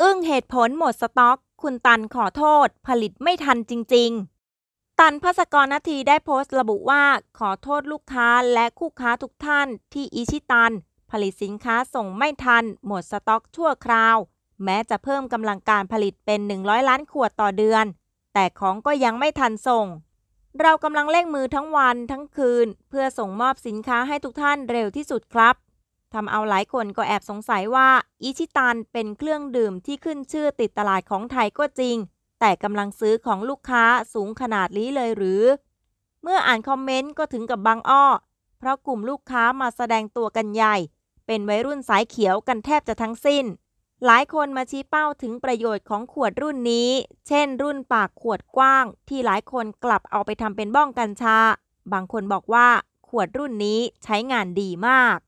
อึ้งเหตุผลหมดสต็อก คุณตันขอโทษ ผลิตไม่ทันจริงๆ ตันพัสกรนาทีได้โพสต์ ระบุว่าขอโทษลูกค้าและคู่ค้าทุกท่านที่อิชิตัน ผลิตสินค้าส่งไม่ทันหมดสต็อกชั่วคราว แม้จะเพิ่มกำลังการผลิตเป็น 100 ล้านขวดต่อเดือน แต่ของก็ยังไม่ทันส่ง เรากำลังเร่งมือทั้งวันทั้งคืนเพื่อส่งมอบสินค้าให้ทุกท่านเร็วที่สุดครับทำเอาหลายคนก็แอบสงสัยว่า อิชิตันเป็นเครื่องดื่มที่ขึ้นชื่อติดตลาดของไทยก็จริง แต่กำลังซื้อของลูกค้าสูงขนาดนี้เลยหรือ เมื่ออ่านคอมเมนต์ก็ถึงกับบางอ้อเพราะกลุ่มลูกค้ามาแสดงตัวกันใหญ่ เป็นวัยรุ่นสายเขียวกันแทบจะทั้งสิ้น หลายคนมาชี้เป้าถึงประโยชน์ของขวดรุ่นนี้ เช่น รุ่นปากขวดกว้าง ที่หลายคนกลับเอาไปทำเป็นบ้องกัญชาบางคนบอกว่า ขวดรุ่นนี้ใช้งานดีมาก